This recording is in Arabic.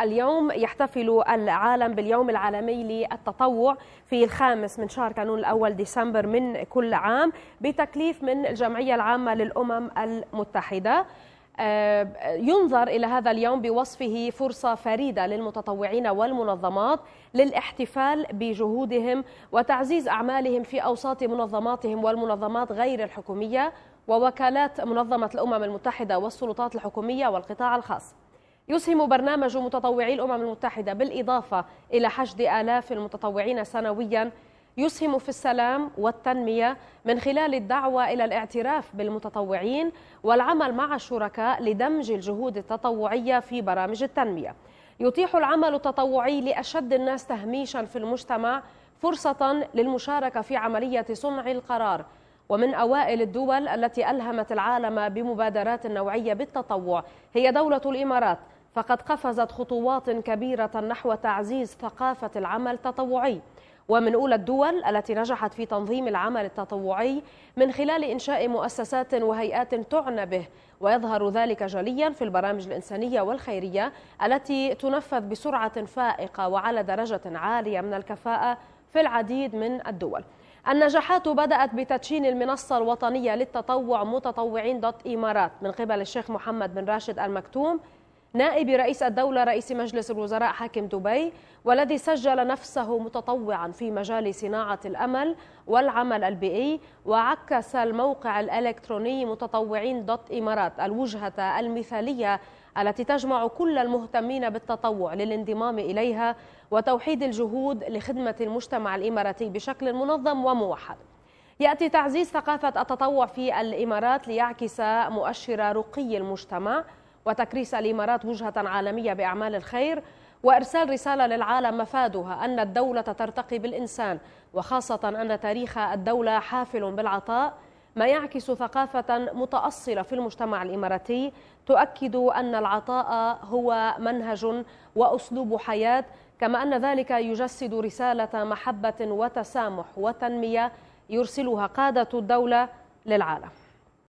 اليوم يحتفل العالم باليوم العالمي للتطوع في الخامس من شهر كانون الأول ديسمبر من كل عام بتكليف من الجمعية العامة للأمم المتحدة آه، ينظر إلى هذا اليوم بوصفه فرصة فريدة للمتطوعين والمنظمات للاحتفال بجهودهم وتعزيز أعمالهم في أوساط منظماتهم والمنظمات غير الحكومية ووكالات منظمة الأمم المتحدة والسلطات الحكومية والقطاع الخاص يسهم برنامج متطوعي الأمم المتحدة بالإضافة إلى حشد آلاف المتطوعين سنوياً يسهم في السلام والتنمية من خلال الدعوة إلى الاعتراف بالمتطوعين والعمل مع الشركاء لدمج الجهود التطوعية في برامج التنمية يتيح العمل التطوعي لأشد الناس تهميشا في المجتمع فرصة للمشاركة في عملية صنع القرار ومن أوائل الدول التي ألهمت العالم بمبادرات نوعية بالتطوع هي دولة الإمارات فقد قفزت خطوات كبيرة نحو تعزيز ثقافة العمل التطوعي ومن أولى الدول التي نجحت في تنظيم العمل التطوعي من خلال إنشاء مؤسسات وهيئات تعنى به ويظهر ذلك جليا في البرامج الإنسانية والخيرية التي تنفذ بسرعة فائقة وعلى درجة عالية من الكفاءة في العديد من الدول النجاحات بدأت بتدشين المنصة الوطنية للتطوع متطوعين دوت إمارات من قبل الشيخ محمد بن راشد المكتوم نائب رئيس الدولة رئيس مجلس الوزراء حاكم دبي والذي سجل نفسه متطوعا في مجال صناعة الأمل والعمل البيئي وعكس الموقع الإلكتروني متطوعين دوت إمارات الوجهة المثالية التي تجمع كل المهتمين بالتطوع للانضمام إليها وتوحيد الجهود لخدمة المجتمع الإماراتي بشكل منظم وموحد يأتي تعزيز ثقافة التطوع في الإمارات ليعكس مؤشر رقي المجتمع وتكريس الإمارات وجهة عالمية بأعمال الخير وإرسال رسالة للعالم مفادها أن الدولة ترتقي بالإنسان وخاصة أن تاريخ الدولة حافل بالعطاء ما يعكس ثقافة متأصلة في المجتمع الإماراتي تؤكد أن العطاء هو منهج وأسلوب حياة كما أن ذلك يجسد رسالة محبة وتسامح وتنمية يرسلها قادة الدولة للعالم